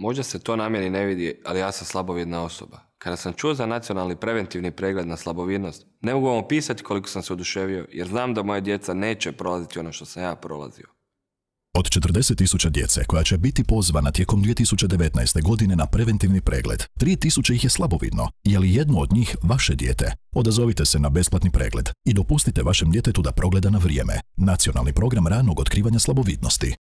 Možda se to na meni ne vidi, ali ja sam slabovidna osoba. Kada sam čuo za nacionalni preventivni pregled na slabovidnost, ne mogu vam opisati koliko sam se oduševio, jer znam da moje djeca neće prolaziti ono što sam ja prolazio. Od 40.000 djece koja će biti pozvana tijekom 2019. godine na preventivni pregled, 3.000 ih je slabovidno. Je li jedno od njih vaše dijete? Odazovite se na besplatni pregled i dopustite vašem djetetu da progleda na vrijeme. Nacionalni program ranog otkrivanja slabovidnosti.